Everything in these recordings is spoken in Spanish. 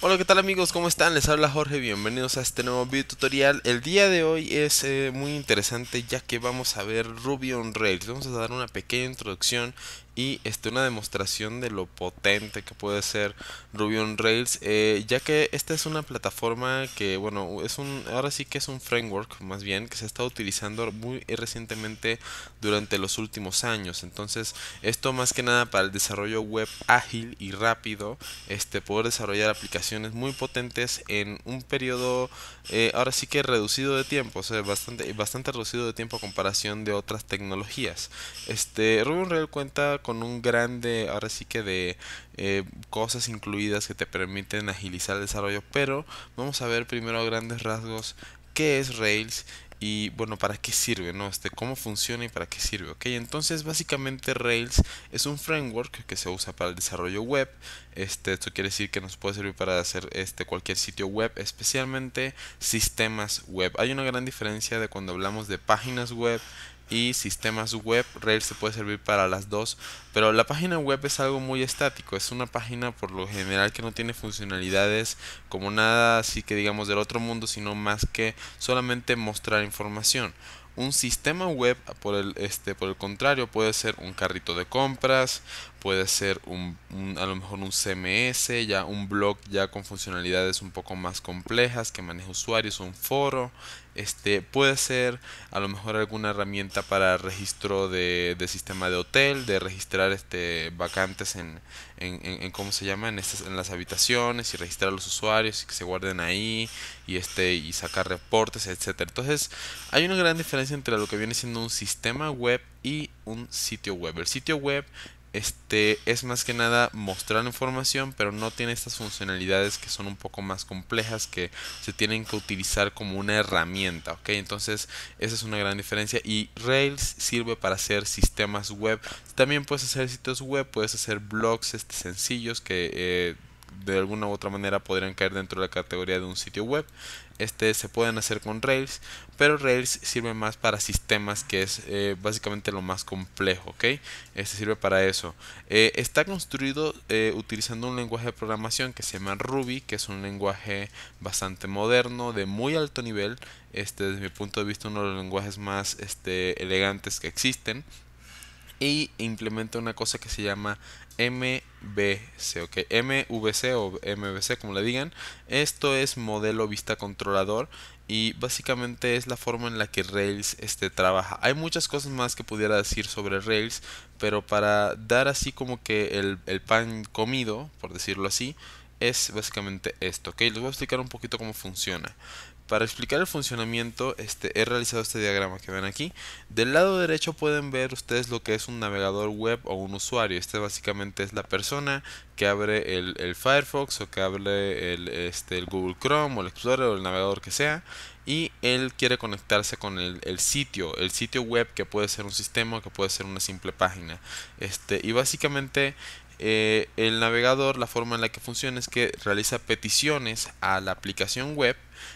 Hola, ¿qué tal amigos? ¿Cómo están? Les habla Jorge, bienvenidos a este nuevo video tutorial. El día de hoy es eh, muy interesante ya que vamos a ver Ruby on Rails. Vamos a dar una pequeña introducción y este, una demostración de lo potente que puede ser Ruby on Rails, eh, ya que esta es una plataforma que, bueno, es un, ahora sí que es un framework más bien que se está utilizando muy recientemente durante los últimos años. Entonces, esto más que nada para el desarrollo web ágil y rápido, este, poder desarrollar aplicaciones muy potentes en un periodo, eh, ahora sí que reducido de tiempo, o sea, bastante, bastante reducido de tiempo a comparación de otras tecnologías. Este, Ruby on Rails cuenta con un grande, ahora sí que de eh, cosas incluidas que te permiten agilizar el desarrollo, pero vamos a ver primero a grandes rasgos qué es Rails y bueno, para qué sirve, ¿no? Este, cómo funciona y para qué sirve, ¿ok? Entonces, básicamente Rails es un framework que se usa para el desarrollo web. Este, esto quiere decir que nos puede servir para hacer este, cualquier sitio web, especialmente sistemas web. Hay una gran diferencia de cuando hablamos de páginas web y sistemas web. Rails se puede servir para las dos, pero la página web es algo muy estático. Es una página por lo general que no tiene funcionalidades como nada así que digamos del otro mundo, sino más que solamente mostrar información. Un sistema web, por el, este, por el contrario, puede ser un carrito de compras, puede ser un, a lo mejor un CMS, ya un blog ya con funcionalidades un poco más complejas que maneja usuarios, un foro, este, puede ser a lo mejor alguna herramienta para registro de, sistema de hotel, de registrar este, vacantes en, cómo se las habitaciones y registrar a los usuarios y que se guarden ahí y, este, y sacar reportes, etcétera Entonces hay una gran diferencia entre lo que viene siendo un sistema web y un sitio web. El sitio web este es más que nada mostrar información, pero no tiene estas funcionalidades que son un poco más complejas que se tienen que utilizar como una herramienta, ¿ok? Entonces esa es una gran diferencia y Rails sirve para hacer sistemas web. También puedes hacer sitios web, puedes hacer blogs este, sencillos que eh, de alguna u otra manera podrían caer dentro de la categoría de un sitio web. Este se pueden hacer con Rails, pero Rails sirve más para sistemas, que es eh, básicamente lo más complejo, Este sirve para eso. Eh, está construido eh, utilizando un lenguaje de programación que se llama Ruby, que es un lenguaje bastante moderno, de muy alto nivel. Este, desde mi punto de vista, uno de los lenguajes más este, elegantes que existen y implementa una cosa que se llama M MVC, MVC o MVC como le digan, esto es modelo vista controlador y básicamente es la forma en la que Rails este, trabaja. Hay muchas cosas más que pudiera decir sobre Rails, pero para dar así como que el, pan comido, por decirlo así, es básicamente esto, les voy a explicar un poquito cómo funciona. Para explicar el funcionamiento este, he realizado este diagrama que ven aquí. Del lado derecho pueden ver ustedes lo que es un navegador web o un usuario. Este básicamente es la persona que abre el, Firefox o que abre este, el, Google Chrome o el Explorer o el navegador que sea y él quiere conectarse con el, sitio, el sitio web que puede ser un sistema, o que puede ser una simple página. Este, y básicamente eh, el navegador, la forma en la que funciona es que realiza peticiones a la aplicación web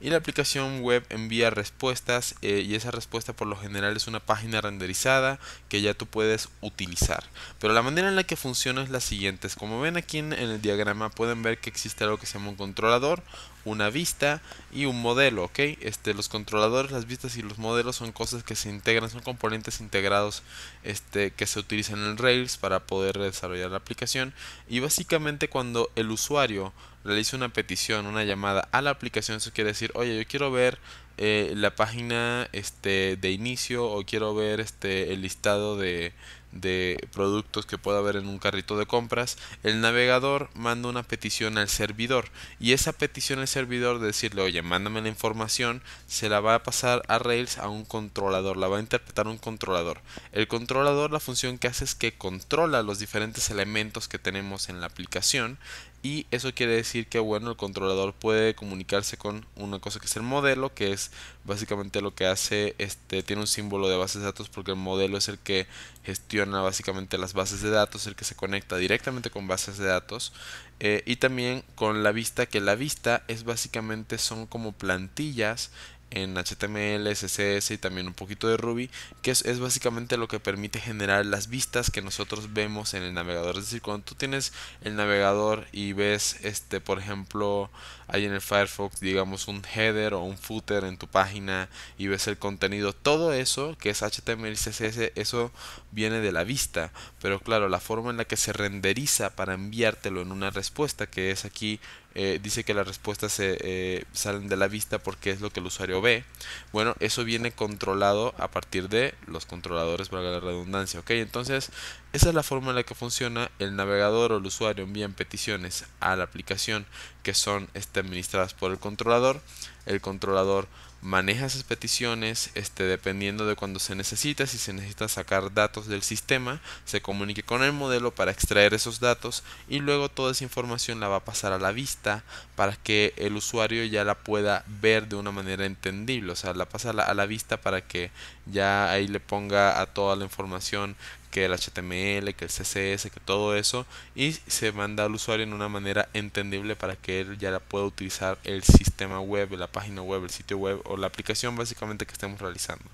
y la aplicación web envía respuestas eh, y esa respuesta por lo general es una página renderizada que ya tú puedes utilizar. Pero la manera en la que funciona es la siguiente. Como ven aquí en, el diagrama pueden ver que existe algo que se llama un controlador, una vista y un modelo, ¿ok? Este, los controladores, las vistas y los modelos son cosas que se integran, son componentes integrados este, que se utilizan en Rails para poder desarrollar la aplicación. Y básicamente cuando el usuario realiza una petición, una llamada a la aplicación, eso quiere decir, oye, yo quiero ver eh, la página este, de inicio o quiero ver este, el listado de, de productos que pueda haber en un carrito de compras, el navegador manda una petición al servidor y esa petición al servidor de decirle, oye, mándame la información, se la va a pasar a Rails a un controlador, la va a interpretar un controlador. El controlador la función que hace es que controla los diferentes elementos que tenemos en la aplicación y eso quiere decir que bueno el controlador puede comunicarse con una cosa que es el modelo que es básicamente lo que hace este tiene un símbolo de bases de datos porque el modelo es el que gestiona básicamente las bases de datos el que se conecta directamente con bases de datos eh, y también con la vista que la vista es básicamente son como plantillas en HTML, CSS y también un poquito de Ruby, que es, básicamente lo que permite generar las vistas que nosotros vemos en el navegador. Es decir, cuando tú tienes el navegador y ves, este, por ejemplo, ahí en el Firefox, digamos, un header o un footer en tu página y ves el contenido, todo eso que es HTML y CSS, eso viene de la vista. Pero claro, la forma en la que se renderiza para enviártelo en una respuesta, que es aquí eh, dice que las respuestas se, eh, salen de la vista porque es lo que el usuario ve. Bueno, eso viene controlado a partir de los controladores, valga la redundancia, ¿ok? Entonces, esa es la forma en la que funciona. El navegador o el usuario envían peticiones a la aplicación que son este, administradas por el controlador. El controlador maneja esas peticiones, este, dependiendo de cuando se necesita, si se necesita sacar datos del sistema, se comunique con el modelo para extraer esos datos y luego toda esa información la va a pasar a la vista para que el usuario ya la pueda ver de una manera entendible, o sea, la pasa a la, a la vista para que ya ahí le ponga a toda la información que el HTML, que el CSS, que todo eso y se manda al usuario en una manera entendible para que él ya la pueda utilizar el sistema web, la página web, el sitio web o la aplicación básicamente que estemos realizando.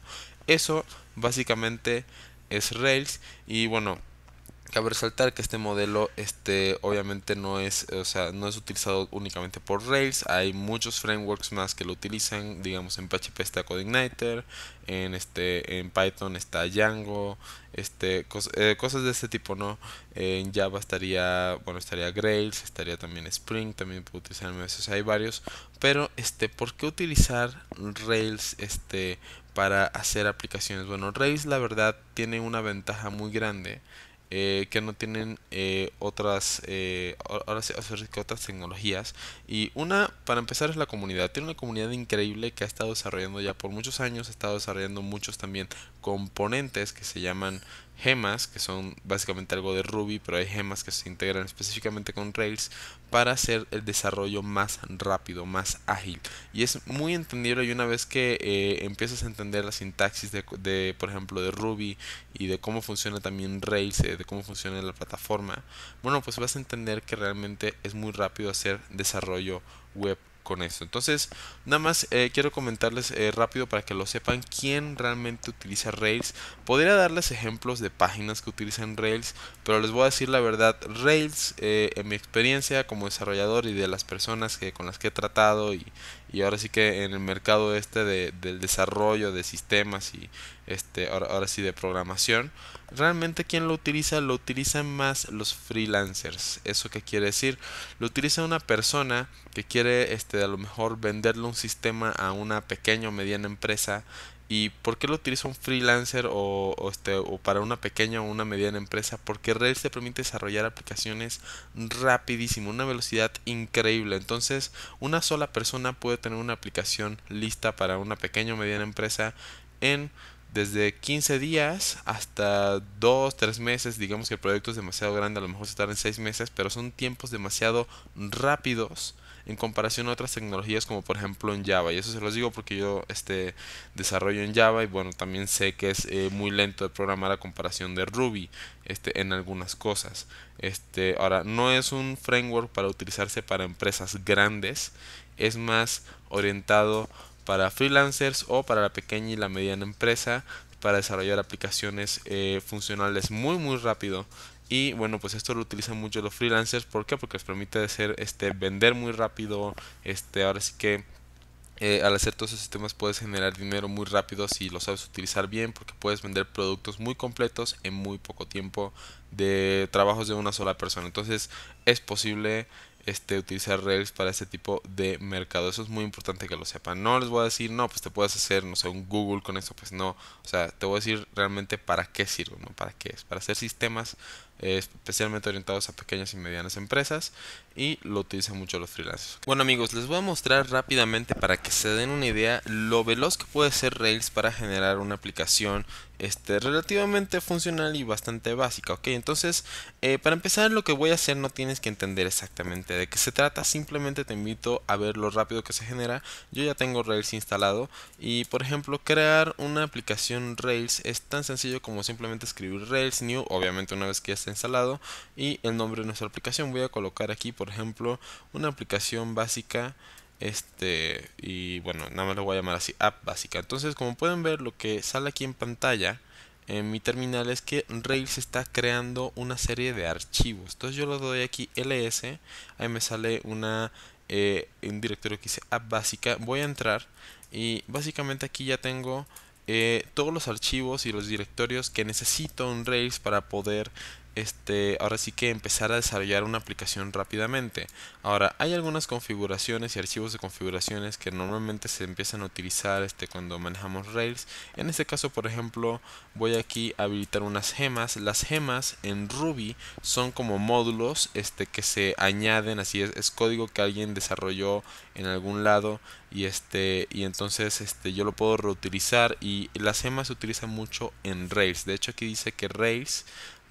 Eso básicamente es Rails y bueno, cabe resaltar que este modelo este obviamente no es o sea no es utilizado únicamente por Rails hay muchos frameworks más que lo utilizan digamos en PHP está CodeIgniter en este en Python está Django este eh, cosas de este tipo no en Java estaría bueno estaría Grails estaría también Spring también puedo utilizar MS o hay varios pero este por qué utilizar Rails este para hacer aplicaciones bueno Rails la verdad tiene una ventaja muy grande eh, que no tienen eh, otras, eh, ahora sí, otras tecnologías. Y una, para empezar, es la comunidad. Tiene una comunidad increíble que ha estado desarrollando ya por muchos años, ha estado desarrollando muchos también componentes que se llaman gemas, que son básicamente algo de Ruby, pero hay gemas que se integran específicamente con Rails para hacer el desarrollo más rápido, más ágil. Y es muy entendible y una vez que eh, empiezas a entender la sintaxis de, por ejemplo, de Ruby y de cómo funciona también Rails, eh, de cómo funciona la plataforma, bueno, pues vas a entender que realmente es muy rápido hacer desarrollo web con esto. Entonces, nada más eh, quiero comentarles eh, rápido para que lo sepan quién realmente utiliza Rails. Podría darles ejemplos de páginas que utilizan Rails, pero les voy a decir la verdad, Rails, eh, en mi experiencia como desarrollador y de las personas que, con las que he tratado y, ahora sí que en el mercado este de, del desarrollo de sistemas y, este, ahora, sí de programación, realmente quien lo utiliza lo utilizan más los freelancers. ¿Eso qué quiere decir? Lo utiliza una persona que quiere este, a lo mejor venderle un sistema a una pequeña o mediana empresa. ¿Y por qué lo utiliza un freelancer o, este, o para una pequeña o una mediana empresa? Porque Red se permite desarrollar aplicaciones rapidísimo, una velocidad increíble. Entonces, una sola persona puede tener una aplicación lista para una pequeña o mediana empresa en desde 15 días hasta 2, 3 meses. Digamos que el proyecto es demasiado grande, a lo mejor se en 6 meses, pero son tiempos demasiado rápidos en comparación a otras tecnologías como por ejemplo en Java. Y eso se los digo porque yo este, desarrollo en Java y bueno, también sé que es eh, muy lento de programar a comparación de Ruby este, en algunas cosas. Este, ahora, no es un framework para utilizarse para empresas grandes, es más orientado para freelancers o para la pequeña y la mediana empresa para desarrollar aplicaciones eh, funcionales muy muy rápido y bueno pues esto lo utilizan mucho los freelancers ¿por qué? porque les permite hacer este vender muy rápido este ahora sí que eh, al hacer todos esos sistemas puedes generar dinero muy rápido si lo sabes utilizar bien porque puedes vender productos muy completos en muy poco tiempo de trabajos de una sola persona entonces es posible este, utilizar Rails para este tipo de mercado. Eso es muy importante que lo sepan. No les voy a decir, no, pues te puedes hacer, no sé, un Google con eso, pues no. O sea, te voy a decir realmente para qué sirve, ¿no? ¿Para qué es? Para hacer sistemas eh, especialmente orientados a pequeñas y medianas empresas y lo utilizan mucho los freelancers. Bueno amigos, les voy a mostrar rápidamente para que se den una idea lo veloz que puede ser Rails para generar una aplicación este, relativamente funcional y bastante básica, ¿ok? Entonces, eh, para empezar lo que voy a hacer no tienes que entender exactamente de qué se trata, simplemente te invito a ver lo rápido que se genera. Yo ya tengo Rails instalado y por ejemplo crear una aplicación Rails es tan sencillo como simplemente escribir Rails New, obviamente una vez que ya esté instalado y el nombre de nuestra aplicación. Voy a colocar aquí, por ejemplo, una aplicación básica este y bueno nada más lo voy a llamar así app básica entonces como pueden ver lo que sale aquí en pantalla en mi terminal es que Rails está creando una serie de archivos entonces yo lo doy aquí ls ahí me sale una eh, un directorio que dice app básica voy a entrar y básicamente aquí ya tengo eh, todos los archivos y los directorios que necesito en Rails para poder este, ahora sí que empezar a desarrollar una aplicación rápidamente. Ahora, hay algunas configuraciones y archivos de configuraciones que normalmente se empiezan a utilizar este, cuando manejamos Rails. En este caso, por ejemplo, voy aquí a habilitar unas gemas. Las gemas en Ruby son como módulos este, que se añaden, así es, es código que alguien desarrolló en algún lado y este y entonces este yo lo puedo reutilizar y las gemas se utilizan mucho en Rails de hecho aquí dice que Rails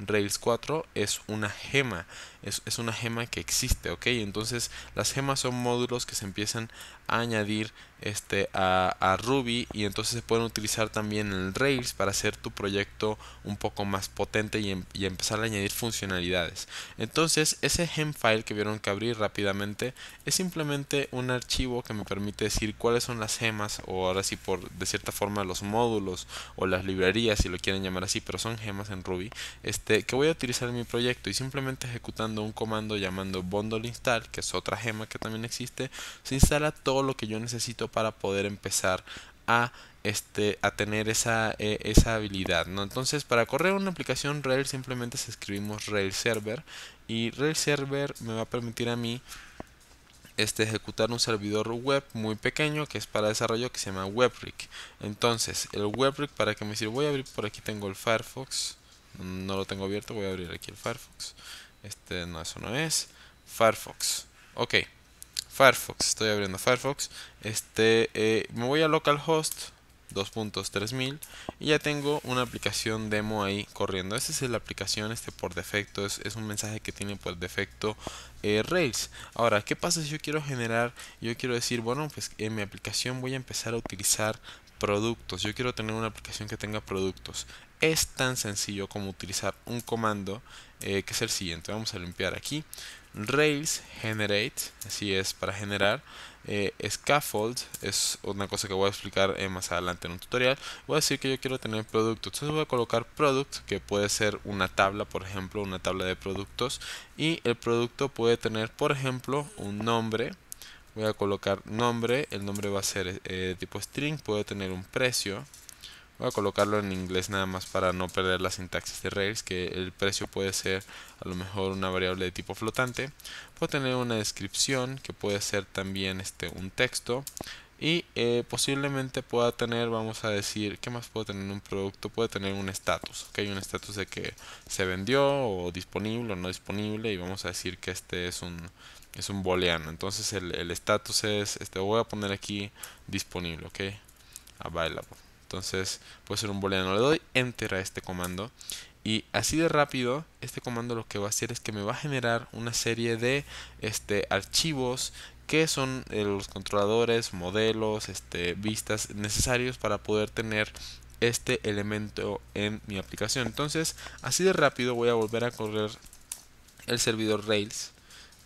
Rails 4 es una gema, es, una gema que existe, ¿ok? Entonces las gemas son módulos que se empiezan a añadir este, a, Ruby y entonces se pueden utilizar también en Rails para hacer tu proyecto un poco más potente y, em, empezar a añadir funcionalidades. Entonces ese gem file que vieron que abrir rápidamente es simplemente un archivo que me permite decir cuáles son las gemas o ahora sí por de cierta forma los módulos o las librerías si lo quieren llamar así pero son gemas en Ruby este, que voy a utilizar en mi proyecto y simplemente ejecutando un comando llamando bundle install que es otra gema que también existe se instala todo lo que yo necesito para poder empezar a este, a tener esa, eh, esa, habilidad. ¿no? Entonces, para correr una aplicación Rails simplemente escribimos Rails Server y Rails Server me va a permitir a mí este, ejecutar un servidor web muy pequeño que es para desarrollo que se llama WebRick. Entonces, el WebRick para que me sirva, voy a abrir por aquí tengo el Firefox, no lo tengo abierto, voy a abrir aquí el Firefox. Este, no, eso no es. Firefox. Ok. Firefox, estoy abriendo Firefox, este, eh, me voy a localhost 2.3000 y ya tengo una aplicación demo ahí corriendo. Esta es la aplicación este por defecto, es, un mensaje que tiene por defecto eh, Rails. Ahora, ¿qué pasa si yo quiero generar, yo quiero decir, bueno, pues en mi aplicación voy a empezar a utilizar productos, yo quiero tener una aplicación que tenga productos. Es tan sencillo como utilizar un comando eh, que es el siguiente. Vamos a limpiar aquí. Rails generate, así es, para generar. Eh, scaffold es una cosa que voy a explicar eh, más adelante en un tutorial. Voy a decir que yo quiero tener producto. Entonces voy a colocar product, que puede ser una tabla, por ejemplo, una tabla de productos. Y el producto puede tener, por ejemplo, un nombre. Voy a colocar nombre. El nombre va a ser eh, tipo string, puede tener un precio Voy a colocarlo en inglés nada más para no perder la sintaxis de Rails, que el precio puede ser a lo mejor una variable de tipo flotante. Puedo tener una descripción que puede ser también este, un texto. Y eh, posiblemente pueda tener, vamos a decir, ¿qué más puedo tener un producto? Puede tener un estatus, ¿ok? Un estatus de que se vendió o disponible o no disponible y vamos a decir que este es un, es un booleano. Entonces el estatus es, este voy a poner aquí disponible, ¿ok? Available. Entonces puede ser un booleano. Le doy enter a este comando. Y así de rápido, este comando lo que va a hacer es que me va a generar una serie de este, archivos que son eh, los controladores, modelos, este, vistas necesarios para poder tener este elemento en mi aplicación. Entonces, así de rápido voy a volver a correr el servidor Rails.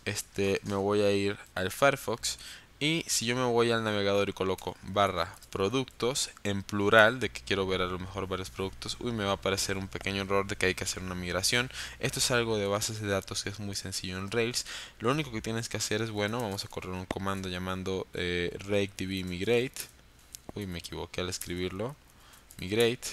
Este, me voy a ir al Firefox y si yo me voy al navegador y coloco barra productos en plural, de que quiero ver a lo mejor varios productos, uy, me va a aparecer un pequeño error de que hay que hacer una migración. Esto es algo de bases de datos que es muy sencillo en Rails. Lo único que tienes que hacer es, bueno, vamos a correr un comando llamando eh, rake db migrate. Uy, me equivoqué al escribirlo. Migrate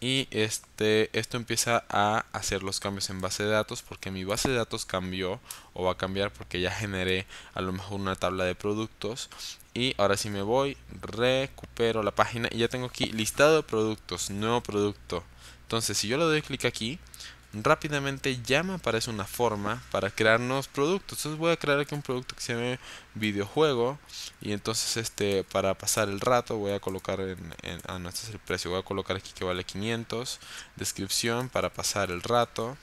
y este, esto empieza a hacer los cambios en base de datos porque mi base de datos cambió o va a cambiar porque ya generé a lo mejor una tabla de productos y ahora si me voy, recupero la página y ya tengo aquí listado de productos, nuevo producto. Entonces si yo le doy clic aquí, rápidamente llama me aparece una forma para crear nuevos productos. Entonces voy a crear aquí un producto que se llame videojuego. Y entonces este para pasar el rato voy a colocar en, ah, este el precio. Voy a colocar aquí que vale 500. Descripción para pasar el rato.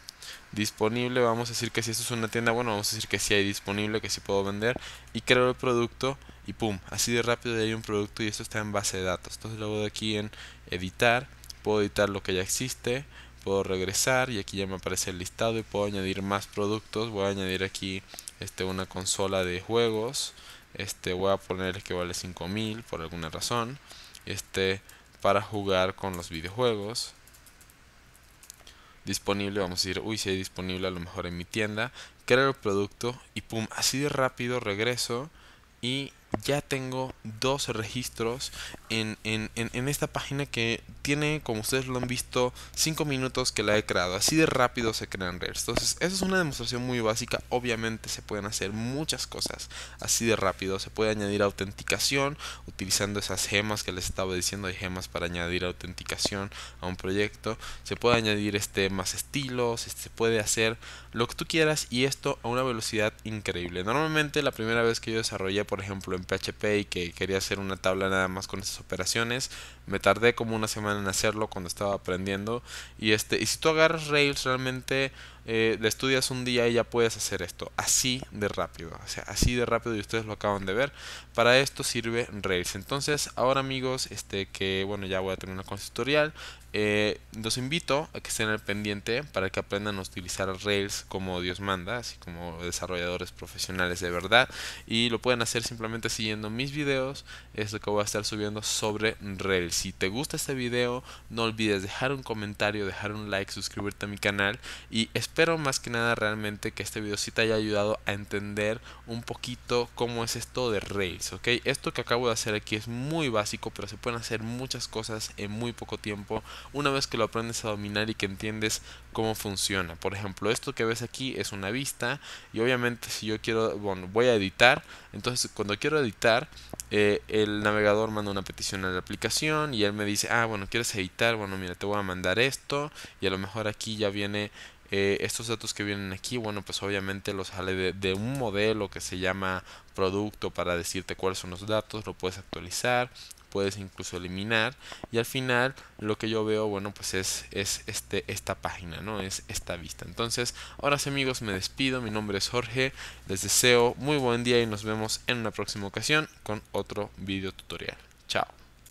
Disponible, vamos a decir que si esto es una tienda, bueno, vamos a decir que si hay disponible, que si puedo vender. Y creo el producto y pum, así de rápido ya hay un producto y esto está en base de datos. Entonces luego de aquí en editar, puedo editar lo que ya existe puedo regresar y aquí ya me aparece el listado y puedo añadir más productos voy a añadir aquí este, una consola de juegos este voy a poner que vale 5000 por alguna razón este para jugar con los videojuegos disponible vamos a decir, uy si hay disponible a lo mejor en mi tienda creo el producto y pum así de rápido regreso y ya tengo dos registros en, esta página que tiene, como ustedes lo han visto, 5 minutos que la he creado. Así de rápido se crean redes. Entonces, eso es una demostración muy básica. Obviamente se pueden hacer muchas cosas así de rápido. Se puede añadir autenticación utilizando esas gemas que les estaba diciendo. Hay gemas para añadir autenticación a un proyecto. Se puede añadir este, más estilos. Este, se puede hacer lo que tú quieras y esto a una velocidad increíble. Normalmente la primera vez que yo desarrollé, por ejemplo, PHP y que quería hacer una tabla nada más con esas operaciones. Me tardé como una semana en hacerlo cuando estaba aprendiendo. Y este, y si tú agarras Rails realmente eh, le estudias un día y ya puedes hacer esto. Así de rápido. O sea, así de rápido y ustedes lo acaban de ver. Para esto sirve Rails. Entonces, ahora amigos, este que bueno, ya voy a terminar con este tutorial. Eh, los invito a que estén al pendiente para que aprendan a utilizar Rails como Dios manda, así como desarrolladores profesionales de verdad. Y lo pueden hacer simplemente siguiendo mis videos. Es lo que voy a estar subiendo sobre Rails. Si te gusta este video, no olvides dejar un comentario, dejar un like, suscribirte a mi canal y espero pero más que nada realmente que este video te haya ayudado a entender un poquito cómo es esto de Rails, ¿ok? Esto que acabo de hacer aquí es muy básico, pero se pueden hacer muchas cosas en muy poco tiempo una vez que lo aprendes a dominar y que entiendes cómo funciona. Por ejemplo, esto que ves aquí es una vista y obviamente si yo quiero, bueno, voy a editar, entonces cuando quiero editar, eh, el navegador manda una petición a la aplicación y él me dice, ah, bueno, quieres editar, bueno, mira, te voy a mandar esto y a lo mejor aquí ya viene eh, estos datos que vienen aquí, bueno, pues obviamente los sale de, un modelo que se llama producto para decirte cuáles son los datos, lo puedes actualizar, puedes incluso eliminar y al final lo que yo veo, bueno, pues es, es este, esta página, ¿no? Es esta vista. Entonces, ahora sí amigos, me despido, mi nombre es Jorge, les deseo muy buen día y nos vemos en una próxima ocasión con otro video tutorial. Chao.